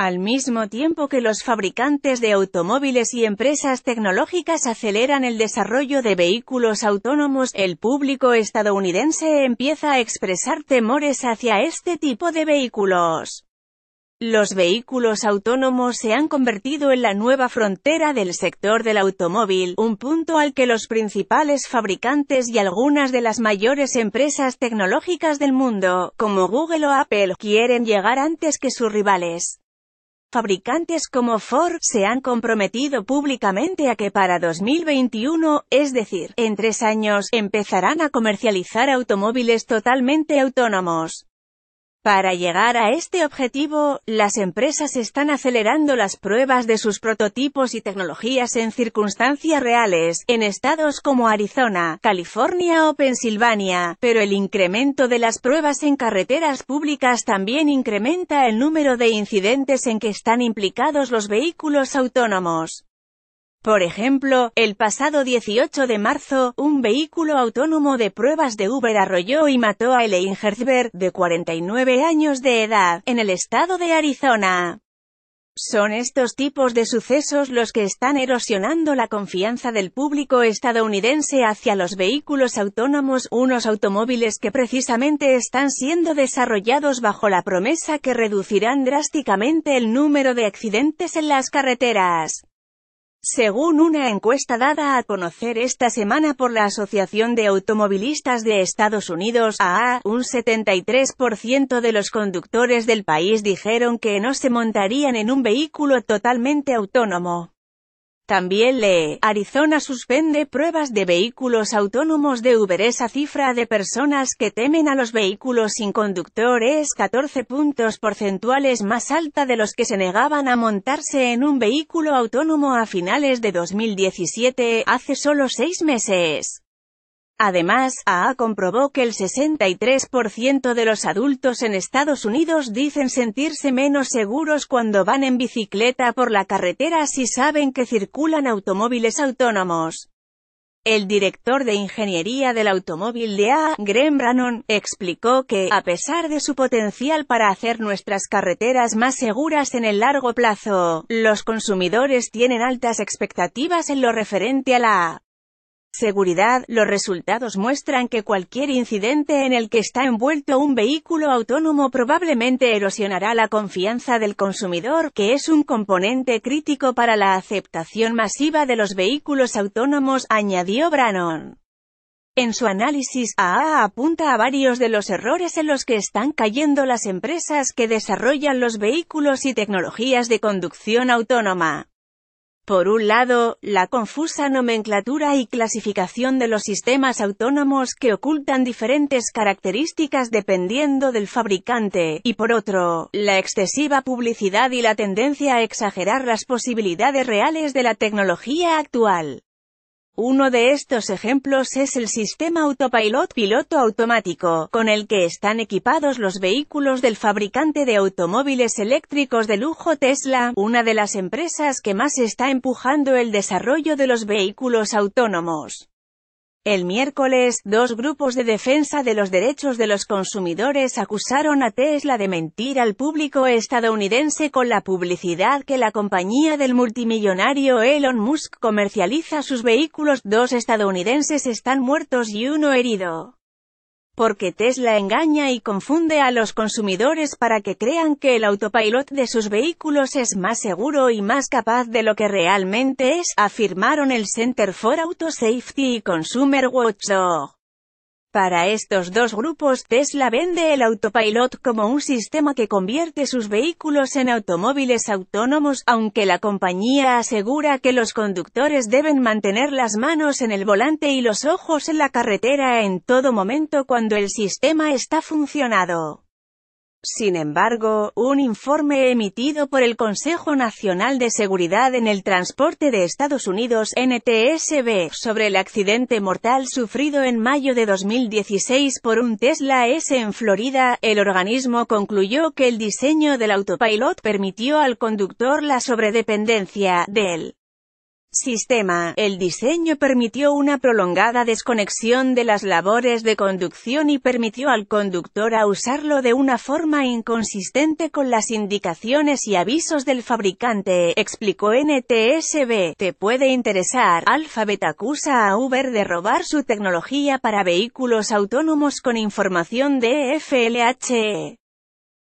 Al mismo tiempo que los fabricantes de automóviles y empresas tecnológicas aceleran el desarrollo de vehículos autónomos, el público estadounidense empieza a expresar temores hacia este tipo de vehículos. Los vehículos autónomos se han convertido en la nueva frontera del sector del automóvil, un punto al que los principales fabricantes y algunas de las mayores empresas tecnológicas del mundo, como Google o Apple, quieren llegar antes que sus rivales. Fabricantes como Ford se han comprometido públicamente a que para 2021, es decir, en tres años, empezarán a comercializar automóviles totalmente autónomos. Para llegar a este objetivo, las empresas están acelerando las pruebas de sus prototipos y tecnologías en circunstancias reales, en estados como Arizona, California o Pensilvania, pero el incremento de las pruebas en carreteras públicas también incrementa el número de incidentes en que están implicados los vehículos autónomos. Por ejemplo, el pasado 18 de marzo, un vehículo autónomo de pruebas de Uber arrolló y mató a Elaine Herzberg, de 49 años de edad, en el estado de Arizona. Son estos tipos de sucesos los que están erosionando la confianza del público estadounidense hacia los vehículos autónomos, unos automóviles que precisamente están siendo desarrollados bajo la promesa que reducirán drásticamente el número de accidentes en las carreteras. Según una encuesta dada a conocer esta semana por la Asociación de Automovilistas de Estados Unidos, AA, un 73% de los conductores del país dijeron que no se montarían en un vehículo totalmente autónomo. También lee, Arizona suspende pruebas de vehículos autónomos de Uber. Esa cifra de personas que temen a los vehículos sin conductor es 14 puntos porcentuales más alta de los que se negaban a montarse en un vehículo autónomo a finales de 2017, hace solo seis meses. Además, AA comprobó que el 63% de los adultos en Estados Unidos dicen sentirse menos seguros cuando van en bicicleta por la carretera si saben que circulan automóviles autónomos. El director de ingeniería del automóvil de AA, Graham Brannon, explicó que, a pesar de su potencial para hacer nuestras carreteras más seguras en el largo plazo, los consumidores tienen altas expectativas en lo referente a la Seguridad, los resultados muestran que cualquier incidente en el que está envuelto un vehículo autónomo probablemente erosionará la confianza del consumidor, que es un componente crítico para la aceptación masiva de los vehículos autónomos, añadió Brannon. En su análisis, AA apunta a varios de los errores en los que están cayendo las empresas que desarrollan los vehículos y tecnologías de conducción autónoma. Por un lado, la confusa nomenclatura y clasificación de los sistemas autónomos que ocultan diferentes características dependiendo del fabricante, y por otro, la excesiva publicidad y la tendencia a exagerar las posibilidades reales de la tecnología actual. Uno de estos ejemplos es el sistema autopilot piloto automático, con el que están equipados los vehículos del fabricante de automóviles eléctricos de lujo Tesla, una de las empresas que más está empujando el desarrollo de los vehículos autónomos. El miércoles, dos grupos de defensa de los derechos de los consumidores acusaron a Tesla de mentir al público estadounidense con la publicidad que la compañía del multimillonario Elon Musk comercializa sus vehículos. Dos estadounidenses están muertos y uno herido porque Tesla engaña y confunde a los consumidores para que crean que el autopilot de sus vehículos es más seguro y más capaz de lo que realmente es, afirmaron el Center for Auto Safety y Consumer Watchdog. Para estos dos grupos Tesla vende el autopilot como un sistema que convierte sus vehículos en automóviles autónomos, aunque la compañía asegura que los conductores deben mantener las manos en el volante y los ojos en la carretera en todo momento cuando el sistema está funcionado. Sin embargo, un informe emitido por el Consejo Nacional de Seguridad en el Transporte de Estados Unidos NTSB sobre el accidente mortal sufrido en mayo de 2016 por un Tesla S en Florida, el organismo concluyó que el diseño del autopilot permitió al conductor la sobredependencia del sistema. El diseño permitió una prolongada desconexión de las labores de conducción y permitió al conductor a usarlo de una forma inconsistente con las indicaciones y avisos del fabricante, explicó NTSB. Te puede interesar, Alphabet acusa a Uber de robar su tecnología para vehículos autónomos con información de FLH. E.